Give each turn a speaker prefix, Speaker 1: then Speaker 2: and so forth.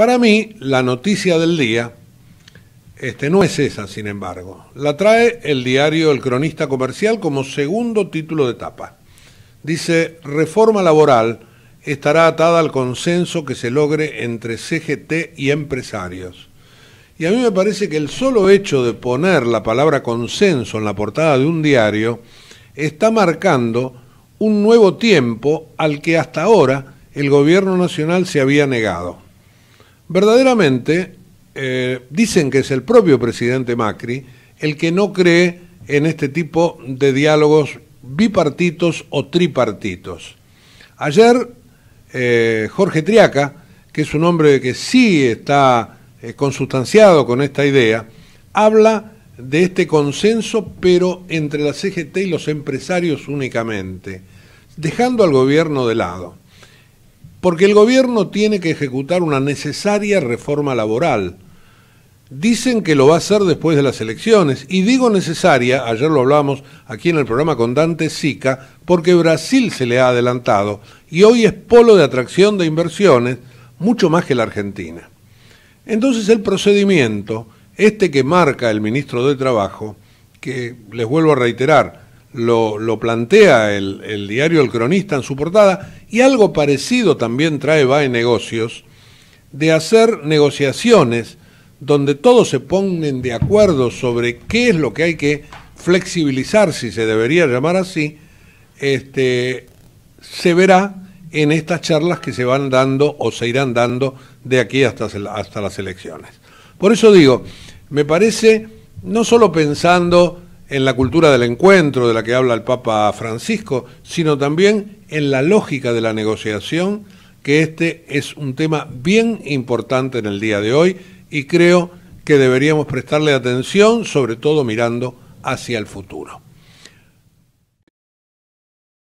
Speaker 1: Para mí, la noticia del día este, no es esa, sin embargo. La trae el diario El Cronista Comercial como segundo título de etapa. Dice, reforma laboral estará atada al consenso que se logre entre CGT y empresarios. Y a mí me parece que el solo hecho de poner la palabra consenso en la portada de un diario está marcando un nuevo tiempo al que hasta ahora el gobierno nacional se había negado verdaderamente eh, dicen que es el propio presidente Macri el que no cree en este tipo de diálogos bipartitos o tripartitos. Ayer eh, Jorge Triaca, que es un hombre que sí está eh, consustanciado con esta idea, habla de este consenso, pero entre la CGT y los empresarios únicamente, dejando al gobierno de lado porque el gobierno tiene que ejecutar una necesaria reforma laboral. Dicen que lo va a hacer después de las elecciones, y digo necesaria, ayer lo hablamos aquí en el programa con Dante Sica, porque Brasil se le ha adelantado y hoy es polo de atracción de inversiones mucho más que la Argentina. Entonces el procedimiento, este que marca el ministro de Trabajo, que les vuelvo a reiterar, lo, plantea el, diario El Cronista en su portada, y algo parecido también trae Va en Negocios, de hacer negociaciones donde todos se ponen de acuerdo sobre qué es lo que hay que flexibilizar, si se debería llamar así, este, se verá en estas charlas que se van dando o se irán dando de aquí hasta, hasta las elecciones. Por eso digo, me parece, no solo pensando en la cultura del encuentro de la que habla el Papa Francisco, sino también en la lógica de la negociación, que este es un tema bien importante en el día de hoy y creo que deberíamos prestarle atención, sobre todo mirando hacia el futuro.